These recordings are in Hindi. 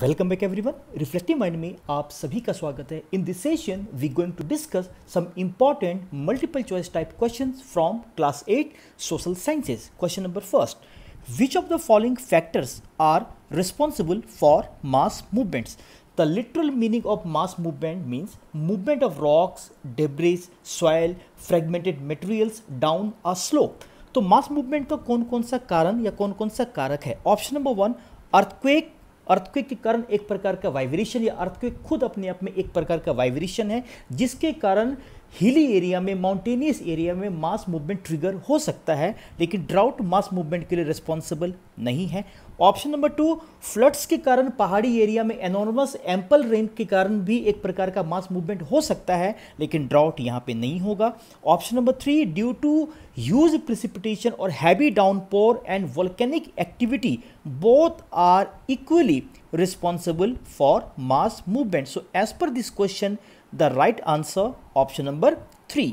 Back every one reflective mind में आप सभी का स्वागत है in this session we going to discuss some important multiple choice type question from class eight social sciences question number first which of the following factors are responsible for mass movements the literal meaning of mass movement means movement of rocks debris, soil fragmented materials down a slope तो मास मूवमेंट का कौन कौन सा कारण या कौन कौन सा कारक है option number one earthquake earthquake के कारण एक प्रकार का वाइब्रेशन या अर्थक्विक खुद अपने आप में एक प्रकार का वाइब्रेशन है जिसके कारण हिली एरिया में माउंटेनियस एरिया में मास मूवमेंट ट्रिगर हो सकता है लेकिन ड्राउट मास मूवमेंट के लिए रिस्पॉन्सिबल नहीं है ऑप्शन नंबर टू फ्लड्स के कारण पहाड़ी एरिया में एनोनमस एम्पल रेन के कारण भी एक प्रकार का मास मूवमेंट हो सकता है लेकिन ड्राउट यहाँ पे नहीं होगा option number three due to huge precipitation और heavy downpour and volcanic activity both are equally responsible for mass movement so as per this question the right answer option number three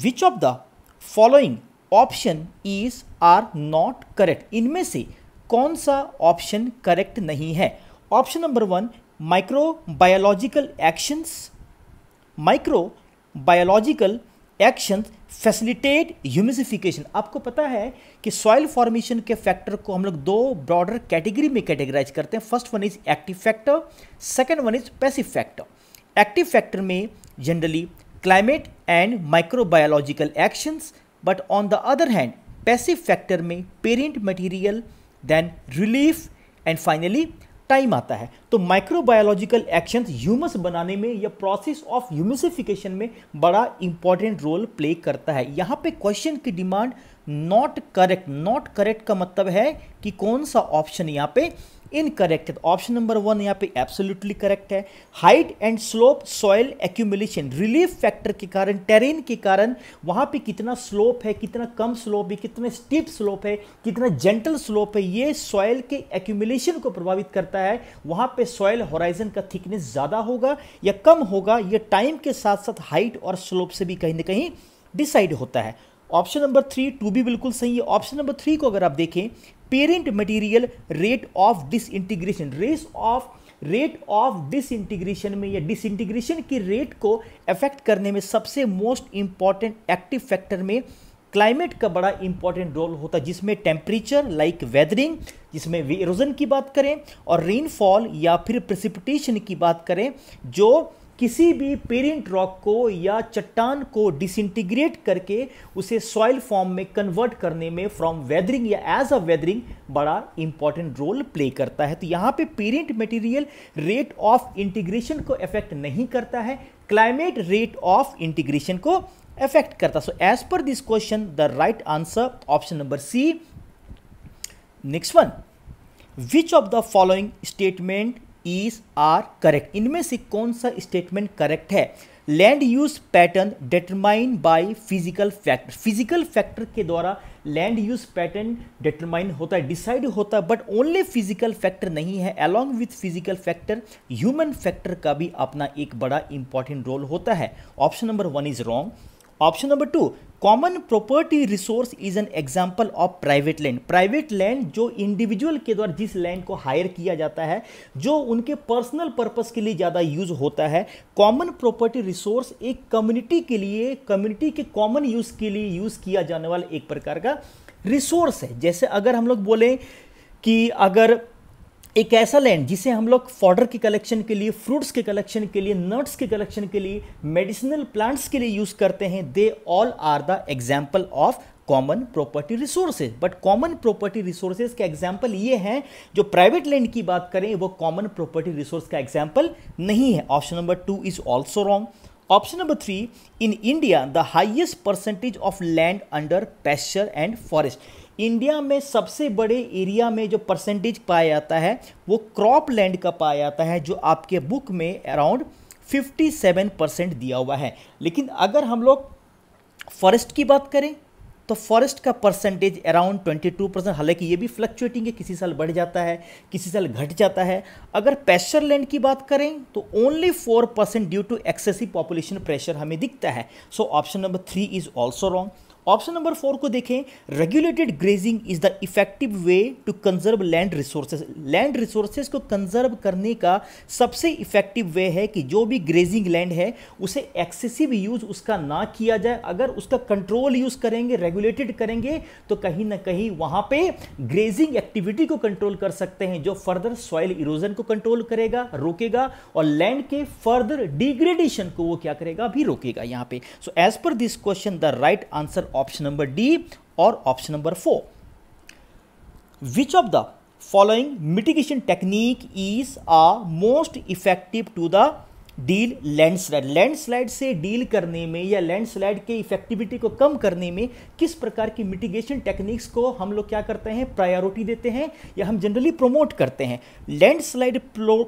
Which of the following option is are not correct इनमें से कौन सा ऑप्शन करेक्ट नहीं है option number one microbiological actions micro biological action facilitate humification आपको पता है कि सॉइल फॉर्मेशन के फैक्टर को हम लोग दो ब्रॉडर कैटेगरी में कैटेगराइज करते हैं first one is active factor second one is passive factor active factor में generally climate and microbiological actions but on the other hand passive factor में parent material then relief and finally time आता है तो माइक्रोबायोलॉजिकल एक्शन ह्यूमस बनाने में या प्रोसेस ऑफ ह्यूमसिफिकेशन में बड़ा इंपॉर्टेंट रोल प्ले करता है यहाँ पे क्वेश्चन की demand not correct not correct का मतलब है कि कौन सा ऑप्शन यहाँ पे इनकरेक्ट है तो ऑप्शन नंबर वन यहाँ पे एब्सोल्युटली करेक्ट है height and slope soil accumulation relief factor के कारण टेरेन के कारण वहाँ पे कितना स्लोप है कितना कम स्लोप है कितना स्टीप स्लोप है कितना जेंटल स्लोप है ये सॉयल के एक्यूमुलेशन को प्रभावित करता है वहाँ पे सॉयल होराइजन का थिकनेस ज़्यादा होगा या कम होगा ये टाइम के साथ साथ हाइट और स्लोप से भी कहीं ना कहीं डिसाइड होता है ऑप्शन नंबर थ्री टू भी बिल्कुल सही है ऑप्शन नंबर थ्री को अगर आप देखें material rate of disintegration race of rate of disintegration में या डिसइंटीग्रेशन की रेट को अफेक्ट करने में सबसे मोस्ट इम्पॉर्टेंट एक्टिव फैक्टर में क्लाइमेट का बड़ा इंपॉर्टेंट रोल होता है जिसमें टेम्परेचर लाइक वेदरिंग जिसमें इरोजन की बात करें और रेनफॉल या फिर प्रेसिपिटेशन की बात करें जो किसी भी पेरेंट रॉक को या चट्टान को डिसइंटीग्रेट करके उसे सॉइल फॉर्म में कन्वर्ट करने में फ्रॉम वेदरिंग या एज अ वेदरिंग बड़ा इंपॉर्टेंट रोल प्ले करता है तो यहाँ पे parent material rate of integration को अफेक्ट नहीं करता है क्लाइमेट रेट ऑफ इंटीग्रेशन को अफेक्ट करता so as per this question the right answer option number C next one which of the following statement is are correct इनमें से कौन सा स्टेटमेंट करेक्ट है land use pattern determine by physical factor physical factor के द्वारा लैंड यूज पैटर्न डिटरमाइन होता है डिसाइड होता है बट ओनली फिजिकल फैक्टर नहीं है along with physical factor human factor का भी अपना एक बड़ा इंपॉर्टेंट रोल होता है option number one is wrong option number two common property resource is an example of private land private land जो इंडिविजुअल के द्वारा जिस लैंड को हायर किया जाता है जो उनके पर्सनल पर्पस के लिए ज़्यादा यूज होता है कॉमन प्रॉपर्टी रिसोर्स एक कम्युनिटी के लिए कम्युनिटी के कॉमन यूज़ के लिए यूज़ किया जाने वाला एक प्रकार का रिसोर्स है जैसे अगर हम लोग बोलें कि अगर एक ऐसा लैंड जिसे हम लोग फॉर्डर के कलेक्शन के लिए फ्रूट्स के कलेक्शन के लिए नट्स के कलेक्शन के लिए मेडिसिनल प्लांट्स के लिए यूज़ करते हैं they all are the example of common property resources but common property resources का एग्जाम्पल ये हैं जो प्राइवेट लैंड की बात करें वो कॉमन प्रॉपर्टी रिसोर्स का एग्जाम्पल नहीं है option number two is also wrong option number three in India the highest percentage of land under pasture and forest India में सबसे बड़े एरिया में जो परसेंटेज पाया जाता है वो क्रॉप लैंड का पाया जाता है जो आपके बुक में अराउंड 57 परसेंट दिया हुआ है लेकिन अगर हम लोग फॉरेस्ट की बात करें तो फॉरेस्ट का परसेंटेज अराउंड 22 परसेंट हालांकि ये भी फ्लक्चुएटिंग है किसी साल बढ़ जाता है किसी साल घट जाता है अगर पेशर लैंड की बात करें तो only 4 percent due to excessive population pressure हमें दिखता है so option number three is also wrong option number four को देखें regulated grazing is the effective way to conserve land resources land resources को कंजर्व करने का सबसे इफेक्टिव वे है कि जो भी ग्रेजिंग लैंड है उसे एक्सेसिव यूज उसका ना किया जाए अगर उसका कंट्रोल यूज करेंगे रेगुलेटेड करेंगे तो कहीं ना कहीं वहां पे ग्रेजिंग एक्टिविटी को कंट्रोल कर सकते हैं जो फर्दर सॉइल इरोजन को कंट्रोल करेगा रोकेगा और लैंड के फर्दर डिग्रेडेशन को वो क्या करेगा भी रोकेगा यहां पर so as per this question the right answer option number D और option number four which of the following mitigation technique is a most effective to the deal landslide landslide से डील करने में या लैंडस्लाइड के इफेक्टिविटी को कम करने में किस प्रकार की मिटिगेशन टेक्निक्स को हम लोग क्या करते हैं प्रायोरिटी देते हैं या हम जनरली प्रोमोट करते हैं landslide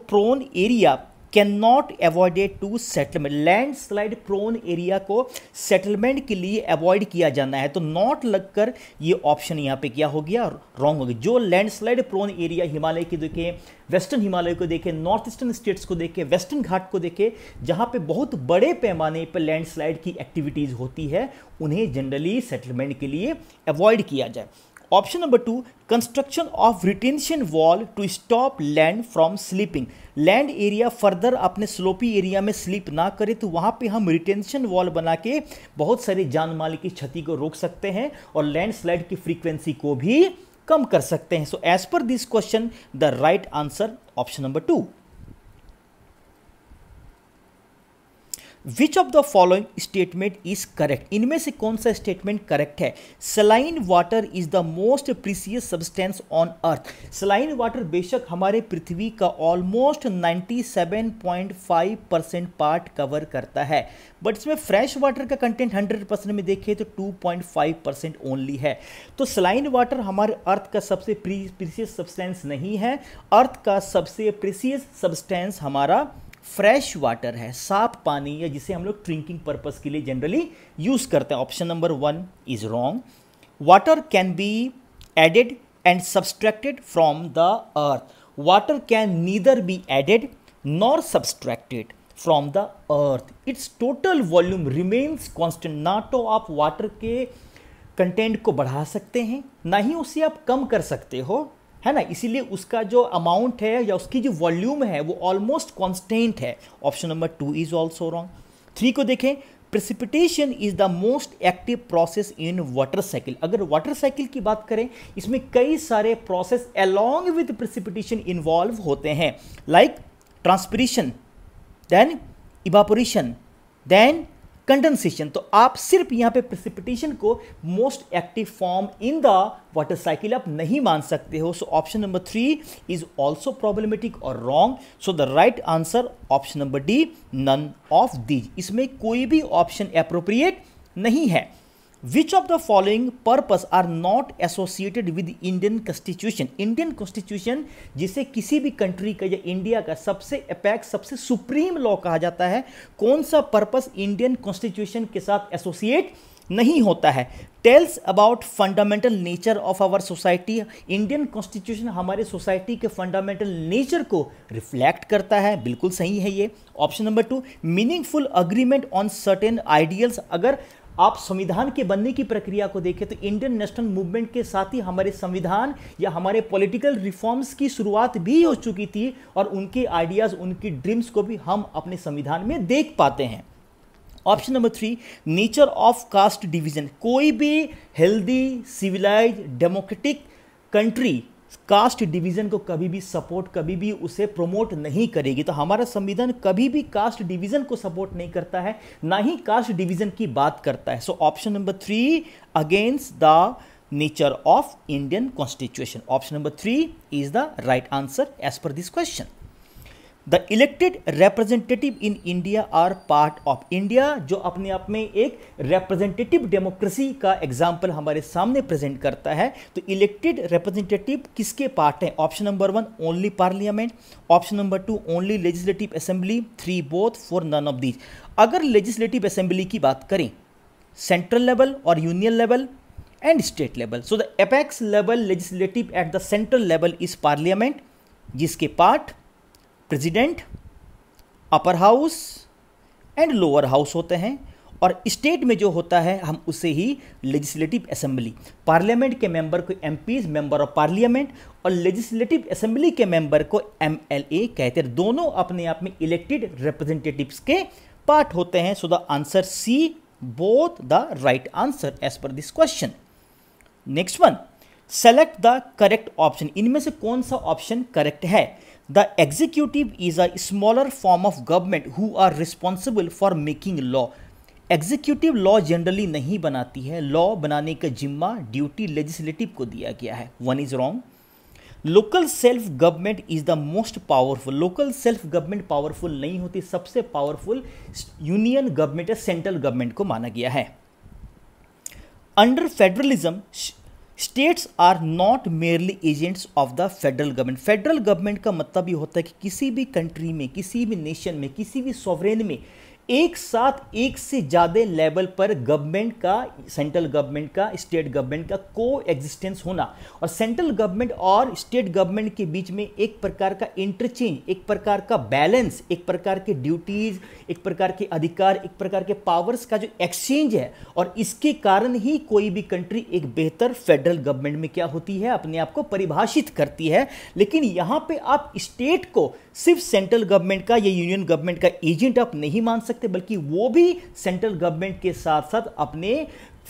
prone area can not avoided to settlement landslide prone area को सेटलमेंट के लिए अवॉइड किया जाना है तो नॉट लगकर ये ऑप्शन यहाँ पे क्या हो गया रॉन्ग हो गया जो लैंडस्लाइड प्रोन एरिया हिमालय की देखें वेस्टर्न हिमालय को देखें नॉर्थ ईस्टर्न स्टेट्स को देखें वेस्टर्न घाट को देखें जहाँ पे बहुत बड़े पैमाने पर लैंडस्लाइड की एक्टिविटीज़ होती है उन्हें जनरली सेटलमेंट के लिए अवॉइड किया जाए option number two construction of retention wall to stop land from slipping land area further अपने स्लोपी एरिया में स्लीप ना करे तो वहाँ पे हम रिटेंशन वॉल बना के बहुत सारे जान माल की क्षति को रोक सकते हैं और लैंडस्लाइड की फ्रीक्वेंसी को भी कम कर सकते हैं so as per this question the right answer option number two which of the following statement is correct इनमें से कौन सा स्टेटमेंट करेक्ट है saline water is the most precious substance on earth saline water बेशक हमारे पृथ्वी का ऑलमोस्ट 97.5 परसेंट पार्ट कवर करता है बट इसमें फ्रेश वाटर का कंटेंट 100 परसेंट में देखें तो 2.5 परसेंट ओनली है तो सलाइन वाटर हमारे अर्थ का सबसे प्रीसियस सब्सटेंस नहीं है अर्थ का सबसे प्रीसियस सब्सटेंस हमारा फ्रेश वाटर है साफ पानी या जिसे हम लोग ड्रिंकिंग पर्पज के लिए जनरली यूज़ करते हैं option number one is wrong water can be added and subtracted from the earth water can neither be added nor subtracted from the earth its total volume remains constant ना तो आप वाटर के कंटेंट को बढ़ा सकते हैं ना ही उसे आप कम कर सकते हो है ना इसीलिए उसका जो अमाउंट है या उसकी जो वॉल्यूम है वो ऑलमोस्ट कॉन्स्टेंट है option number two is also wrong three को देखें precipitation is the most active process in water cycle अगर वाटर साइकिल की बात करें इसमें कई सारे process along with precipitation involve होते हैं like transpiration then evaporation then condensation तो आप सिर्फ यहां पे प्रिसिपिटेशन को most active form in the water cycle आप नहीं मान सकते हो so option number three is also problematic और wrong so the right answer option number D none of these इसमें कोई भी ऑप्शन अप्रोप्रिएट नहीं है which of the following purpose are not associated with indian constitution indian constitution जिसे किसी भी कंट्री का या इंडिया का सबसे अपैक्स सबसे सुप्रीम लॉ कहा जाता है कौन सा पर्पज इंडियन कॉन्स्टिट्यूशन के साथ एसोसिएट नहीं होता है tells about fundamental nature of our society Indian constitution हमारे सोसाइटी के फंडामेंटल नेचर को रिफ्लेक्ट करता है बिल्कुल सही है ये option number two meaningful agreement on certain ideals अगर आप संविधान के बनने की प्रक्रिया को देखें तो इंडियन नेशनल मूवमेंट के साथ ही हमारे संविधान या हमारे पॉलिटिकल रिफॉर्म्स की शुरुआत भी हो चुकी थी और उनके आइडियाज़ उनकी ड्रीम्स को भी हम अपने संविधान में देख पाते हैं option number three nature of caste division कोई भी healthy civilise democratic country caste division को कभी भी सपोर्ट कभी भी उसे प्रमोट नहीं करेगी तो हमारा संविधान कभी भी कास्ट डिवीज़न को सपोर्ट नहीं करता है ना ही कास्ट डिवीज़न की बात करता है so option number three against the nature of Indian constitution option number three is the right answer as per this question the elected representative in India are part of India जो अपने आप में एक रिप्रेजेंटेटिव डेमोक्रेसी का एग्जाम्पल हमारे सामने प्रेजेंट करता है तो इलेक्टेड रिप्रेजेंटेटिव किसके पार्ट हैं option number one only parliament option number two only legislative assembly three both for none of these अगर लेजिस्लेटिव असेंबली की बात करें सेंट्रल लेवल और union level and state level so the apex level legislative at the central level is parliament जिसके part president upper house and lower house होते हैं और स्टेट में जो होता है हम उसे ही लेजिस्लेटिव असेंबली पार्लियामेंट के मेंबर को एम मेंबर ऑफ पार्लियामेंट और लेजिस्लेटिव असेंबली के मेंबर को एम कहते हैं दोनों अपने आप में इलेक्टेड रिप्रेजेंटेटिव्स के पार्ट होते हैं so the answer C both the right answer as per this question next one select the correct option इनमें से कौन सा ऑप्शन करेक्ट है the executive is a smaller form of government who are responsible for making law executive law generally नहीं बनाती है लॉ बनाने का जिम्मा ड्यूटी लेजिस्लेटिव को दिया गया है one is wrong local self government is the most powerful local self government powerful नहीं होती सबसे पावरफुल यूनियन गवर्नमेंट या सेंट्रल गवर्नमेंट को माना गया है under federalism states are not merely agents of the federal government federal government का मतलब ये होता है कि किसी भी कंट्री में किसी भी नेशन में किसी भी सॉवरेन में एक साथ एक से ज़्यादा लेवल पर गवर्नमेंट का सेंट्रल गवर्नमेंट का स्टेट गवर्नमेंट का को एग्जिस्टेंस होना और सेंट्रल गवर्नमेंट और स्टेट गवर्नमेंट के बीच में एक प्रकार का इंटरचेंज एक प्रकार का बैलेंस एक प्रकार के ड्यूटीज़ एक प्रकार के अधिकार एक प्रकार के पावर्स का जो एक्सचेंज है और इसके कारण ही कोई भी कंट्री एक बेहतर फेडरल गवर्नमेंट में क्या होती है अपने आप को परिभाषित करती है लेकिन यहां पर आप स्टेट को सिर्फ सेंट्रल गवर्नमेंट का या यूनियन गवर्नमेंट का एजेंट आप नहीं मान सकते सकते बल्कि वो भी सेंट्रल गवर्नमेंट के साथ साथ अपने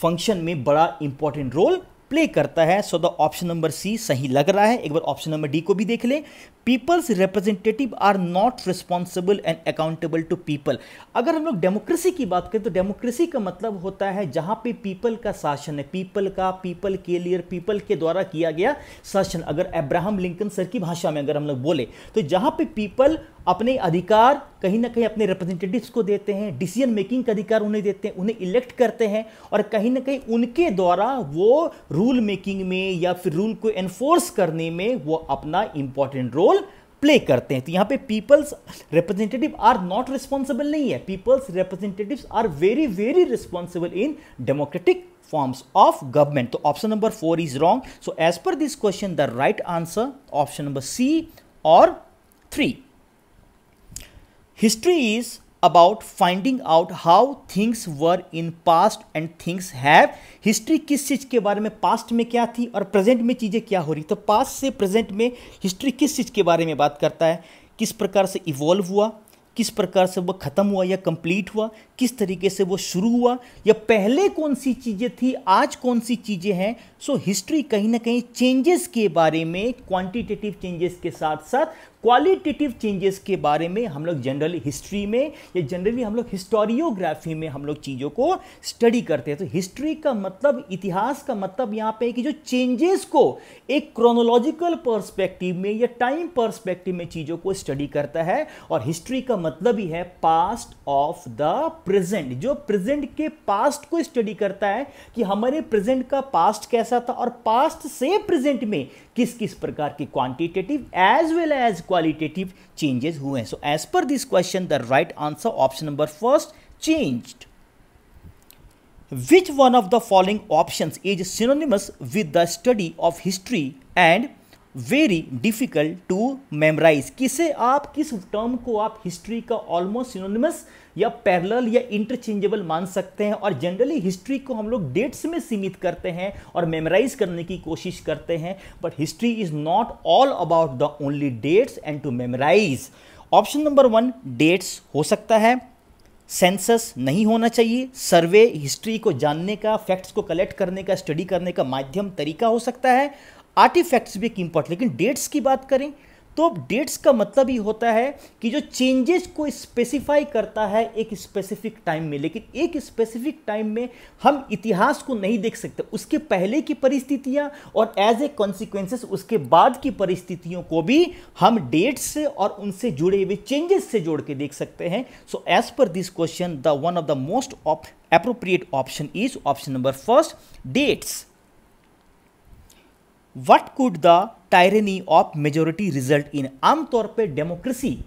फंक्शन में बड़ा इंपॉर्टेंट रोल प्ले करता है so the option number C सही लग रहा है एक बार ऑप्शन नंबर डी को भी देख लें people's representative are not responsible and accountable to people अगर हम लोग डेमोक्रेसी की बात करें तो डेमोक्रेसी का मतलब होता है जहां पे पीपल का शासन है पीपल का पीपल के लिए पीपल के द्वारा किया गया शासन अगर अब्राहम लिंकन सर की भाषा में अगर हम लोग बोले तो जहां पे पीपल अपने अधिकार कहीं ना कहीं अपने रिप्रेजेंटेटिव्स को देते हैं डिसीजन मेकिंग का अधिकार उन्हें देते हैं उन्हें इलेक्ट करते हैं और कहीं ना कहीं उनके द्वारा वो रूल मेकिंग में या फिर रूल को एनफोर्स करने में वो अपना इंपॉर्टेंट रोल प्ले करते हैं तो यहाँ पे people's representative are not responsible नहीं है people's representatives are very very responsible in democratic forms of government तो option number four is wrong so as per this question the right answer option number C और three history is about finding out how things were in past and things have history किस चीज़ के बारे में पास्ट में क्या थी और प्रेजेंट में चीज़ें क्या हो रही तो पास्ट से प्रेजेंट में हिस्ट्री किस चीज़ के बारे में बात करता है किस प्रकार से इवॉल्व हुआ किस प्रकार से वह ख़त्म हुआ या कंप्लीट हुआ किस तरीके से वो शुरू हुआ या पहले कौन सी चीज़ें थी आज कौन सी चीज़ें हैं सो हिस्ट्री कहीं ना कहीं चेंजेस के बारे में क्वांटिटेटिव चेंजेस के साथ साथ क्वालिटेटिव चेंजेस के बारे में हम लोग जनरली हिस्ट्री में या जनरली हम लोग हिस्टोरियोग्राफी में हम लोग चीज़ों को स्टडी करते हैं तो हिस्ट्री का मतलब इतिहास का मतलब यहाँ पे है कि जो चेंजेस को एक क्रोनोलॉजिकल पर्सपेक्टिव में या टाइम पर्सपेक्टिव में चीज़ों को स्टडी करता है और हिस्ट्री का मतलब ही है पास्ट ऑफ द प्रेजेंट जो प्रेजेंट के पास्ट को स्टडी करता है कि हमारे प्रेजेंट का पास्ट कैसा था और पास्ट से प्रेजेंट में किस किस प्रकार के quantitative as well as qualitative changes हुए हैं so as per this question the right answer option number first change which one of the following options is synonymous with the study of history and very difficult to memorise किसे आप किस टर्म को आप हिस्ट्री का ऑलमोस्ट सिनोनिमस या पैरल या इंटरचेंजेबल मान सकते हैं और जनरली हिस्ट्री को हम लोग डेट्स में सीमित करते हैं और मेमोराइज करने की कोशिश करते हैं but history is not all about the only dates and to memorise option number one dates हो सकता है सेंसस नहीं होना चाहिए सर्वे हिस्ट्री को जानने का फैक्ट्स को कलेक्ट करने का स्टडी करने का माध्यम तरीका हो सकता है आर्टिफैक्ट्स भी एक इम्पॉर्टेंट लेकिन डेट्स की बात करें तो डेट्स का मतलब ही होता है कि जो चेंजेस को स्पेसिफाई करता है एक स्पेसिफिक टाइम में लेकिन एक स्पेसिफिक टाइम में हम इतिहास को नहीं देख सकते उसके पहले की परिस्थितियां और एज ए कॉन्सिक्वेंसेस उसके बाद की परिस्थितियों को भी हम डेट्स से और उनसे जुड़े हुए चेंजेस से जोड़ के देख सकते हैं so as per this question the one of the most appropriate option is option number first dates what could the tyranny of majority result in? आमतौर democracy.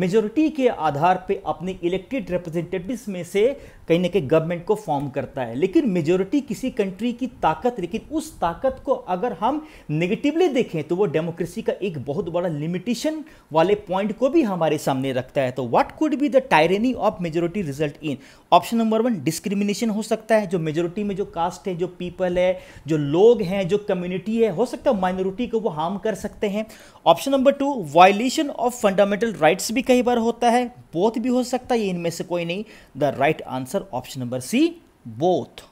मेजोरिटी के आधार पे अपने इलेक्टेड रिप्रेजेंटेटिव्स में से कहीं ना कहीं गवर्नमेंट को फॉर्म करता है लेकिन मेजोरिटी किसी कंट्री की ताकत लेकिन उस ताकत को अगर हम नेगेटिवली देखें तो वो डेमोक्रेसी का एक बहुत बड़ा लिमिटेशन वाले पॉइंट को भी हमारे सामने रखता है तो what could be the tyranny of majority result in option number one discrimination हो सकता है जो मेजोरिटी में जो कास्ट है जो पीपल है जो लोग हैं जो कम्युनिटी है हो सकता है माइनॉरिटी को वो हार्म कर सकते हैं option number two violation of fundamental rights भी भी कई बार होता है बोथ भी हो सकता है इनमें से कोई नहीं the right answer option number C both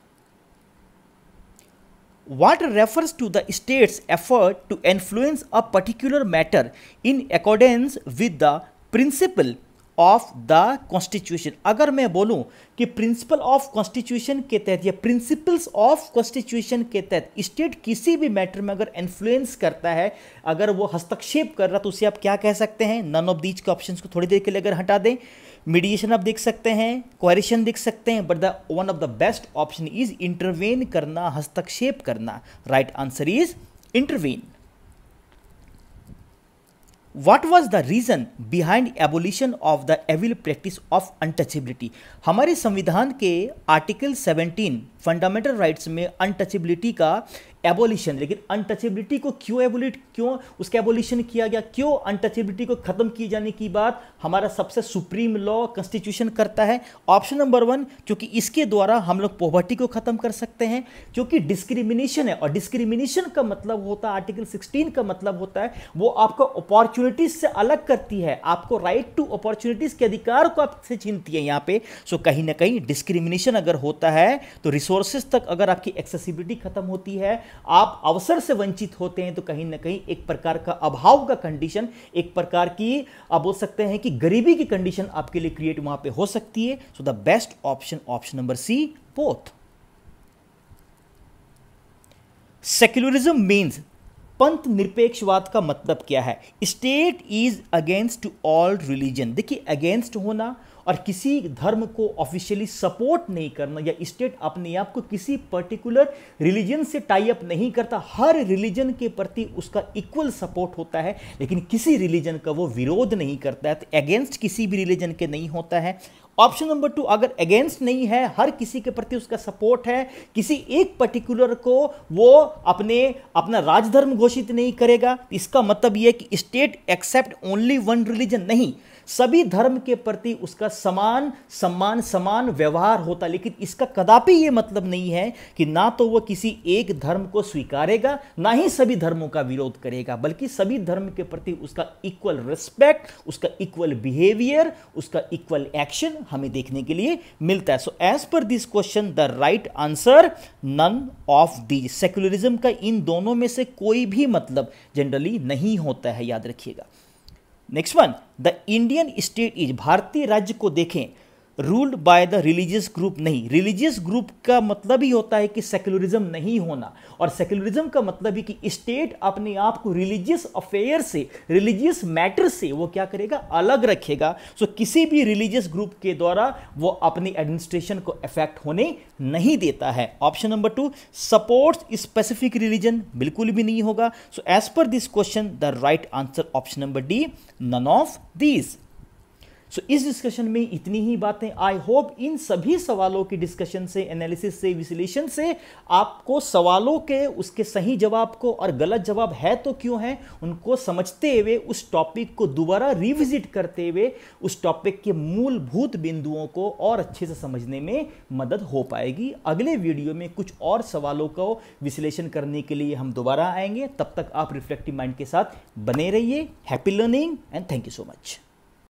what refers to the state's effort to influence a particular matter in accordance with the principle of the constitution अगर मैं बोलूं कि प्रिंसिपल ऑफ कॉन्स्टिट्यूशन के तहत या प्रिंसिपल्स ऑफ कॉन्स्टिट्यूशन के तहत स्टेट किसी भी मैटर में अगर इन्फ्लुएंस करता है अगर वो हस्तक्षेप कर रहा तो उसे आप क्या कह सकते हैं नन ऑफ दीज के ऑप्शन को थोड़ी देर के लिए अगर हटा दें मीडिएशन आप देख सकते हैं क्वेरिशन देख सकते हैं but the one of the best option is intervene करना हस्तक्षेप करना right answer is intervene what was the reason behind abolition of the evil practice of untouchability हमारे संविधान के आर्टिकल 17 फंडामेंटल राइट्स में अनटचेबिलिटी का एबोलिशन लेकिन अनटचेबिलिटी को क्यों एबोलिट क्यों उसका एबोलिशन किया गया क्यों अनटचेबिलिटी को खत्म किए जाने की बात हमारा सबसे सुप्रीम लॉ कॉन्स्टिट्यूशन करता है ऑप्शन नंबर वन क्योंकि इसके द्वारा हम लोग पॉवर्टी को खत्म कर सकते हैं क्योंकि डिस्क्रिमिनेशन है और डिस्क्रिमिनेशन का मतलब होता है आर्टिकल सिक्सटीन का मतलब होता है वो आपको अपॉर्चुनिटीज से अलग करती है आपको राइट टू अपॉर्चुनिटीज के अधिकार को आपसे छीनती है यहाँ पे सो कहीं ना कहीं डिस्क्रिमिनेशन अगर होता है तो रिसोर्स रिसोर्सेज तक अगर आपकी एक्सेसिबिलिटी खत्म होती है आप अवसर से वंचित होते हैं तो कहीं ना कहीं एक प्रकार का अभाव का कंडीशन एक प्रकार की आप बोल सकते हैं कि गरीबी की कंडीशन आपके लिए क्रिएट वहां पे हो सकती है so the best option option number C both secularism means पंथ निरपेक्षवाद का मतलब क्या है state is against to all religion देखिए अगेंस्ट होना और किसी धर्म को ऑफिशियली सपोर्ट नहीं करना या स्टेट अपने आप को किसी पर्टिकुलर रिलीजन से टाई अप नहीं करता हर रिलीजन के प्रति उसका इक्वल सपोर्ट होता है लेकिन किसी रिलीजन का वो विरोध नहीं करता है तो अगेंस्ट किसी भी रिलीजन के नहीं होता है ऑप्शन नंबर टू अगर अगेंस्ट नहीं है हर किसी के प्रति उसका सपोर्ट है किसी एक पर्टिकुलर को वो अपने अपना राजधर्म घोषित नहीं करेगा इसका मतलब यह कि state accept only one religion नहीं सभी धर्म के प्रति उसका समान सम्मान समान व्यवहार होता लेकिन इसका कदापि ये मतलब नहीं है कि ना तो वह किसी एक धर्म को स्वीकारेगा ना ही सभी धर्मों का विरोध करेगा बल्कि सभी धर्म के प्रति उसका इक्वल रिस्पेक्ट उसका इक्वल बिहेवियर उसका इक्वल एक्शन हमें देखने के लिए मिलता है so as per this question the right answer none of the secularism का इन दोनों में से कोई भी मतलब जनरली नहीं होता है याद रखिएगा next one the Indian state is भारतीय राज्य को देखें ruled by the religious group नहीं रिलीजियस ग्रुप का मतलब ही होता है कि सेक्युलरिज्म नहीं होना और सेक्युलरिज्म का मतलब ही कि स्टेट अपने आप को रिलीजियस अफेयर से रिलीजियस मैटर से वो क्या करेगा अलग रखेगा सो so, किसी भी रिलीजियस ग्रुप के द्वारा वो अपनी एडमिनिस्ट्रेशन को अफेक्ट होने नहीं देता है option number two support specific religion बिल्कुल भी नहीं होगा so as per this question the right answer option number D none of these so so, इस डिस्कशन में इतनी ही बातें आई होप इन सभी सवालों की डिस्कशन से एनालिसिस से विश्लेषण से आपको सवालों के उसके सही जवाब को और गलत जवाब है तो क्यों है उनको समझते हुए उस टॉपिक को दोबारा रिविजिट करते हुए उस टॉपिक के मूलभूत बिंदुओं को और अच्छे से समझने में मदद हो पाएगी अगले वीडियो में कुछ और सवालों को विश्लेषण करने के लिए हम दोबारा आएंगे तब तक आप रिफ्लेक्टिव माइंड के साथ बने रहिए happy learning and thank you so much